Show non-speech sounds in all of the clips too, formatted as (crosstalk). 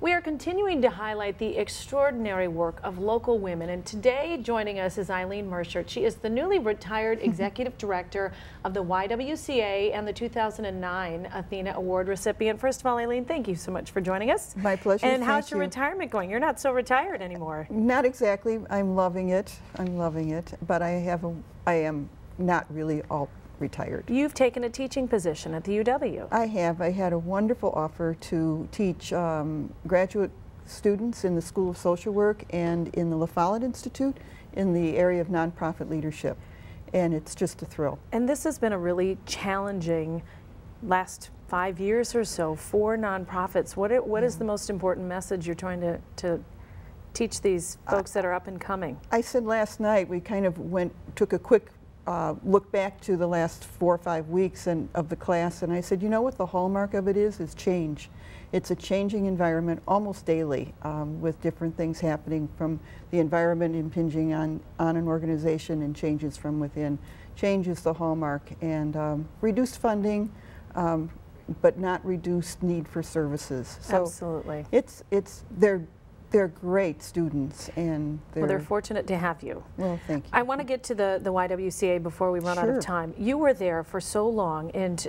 We are continuing to highlight the extraordinary work of local women, and today joining us is Eileen Mercer. She is the newly retired (laughs) executive director of the YWCA and the 2009 Athena Award recipient. First of all, Eileen, thank you so much for joining us. My pleasure. And how's your you. retirement going? You're not so retired anymore. Not exactly. I'm loving it. I'm loving it, but I have a, I am not really all retired. You've taken a teaching position at the UW. I have. I had a wonderful offer to teach um, graduate students in the School of Social Work and in the La Follette Institute in the area of nonprofit leadership. And it's just a thrill. And this has been a really challenging last five years or so for nonprofits. What, what is the most important message you're trying to, to teach these folks that are up and coming? I said last night we kind of went took a quick uh, back to the last four or five weeks and, of the class, and I said, you know what the hallmark of it is? Is change. It's a changing environment almost daily um, with different things happening from the environment impinging on, on an organization and changes from within. Change is the hallmark. And um, reduced funding, um, but not reduced need for services. So Absolutely. It's, it's, they're they're great students and they're, well, they're fortunate to have you. Well, thank you. I want to get to the, the YWCA before we run sure. out of time. You were there for so long and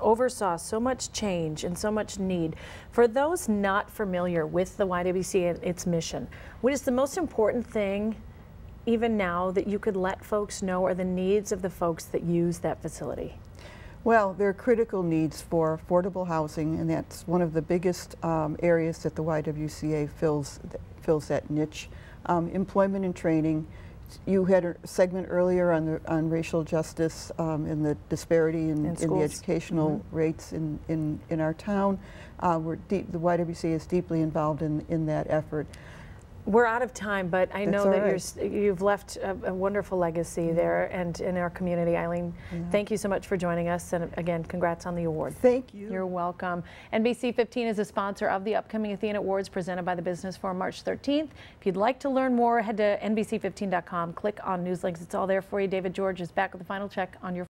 oversaw so much change and so much need. For those not familiar with the YWCA and its mission, what is the most important thing even now that you could let folks know are the needs of the folks that use that facility? Well, there are critical needs for affordable housing, and that's one of the biggest um, areas that the YWCA fills, fills that niche. Um, employment and training. You had a segment earlier on, the, on racial justice um, and the disparity in, in, in the educational mm -hmm. rates in, in, in our town. Uh, we're deep, the YWCA is deeply involved in, in that effort. We're out of time, but I That's know that right. you have left a, a, wonderful legacy mm -hmm. there and in our community. Eileen, thank you so much for joining us. And again, congrats on the award. Thank you. You're welcome. NBC 15 is a sponsor of the upcoming Athena Awards presented by the Business Forum March 13th. If you'd like to learn more, head to NBC15.com, click on News Links. It's all there for you. David George is back with the final check on your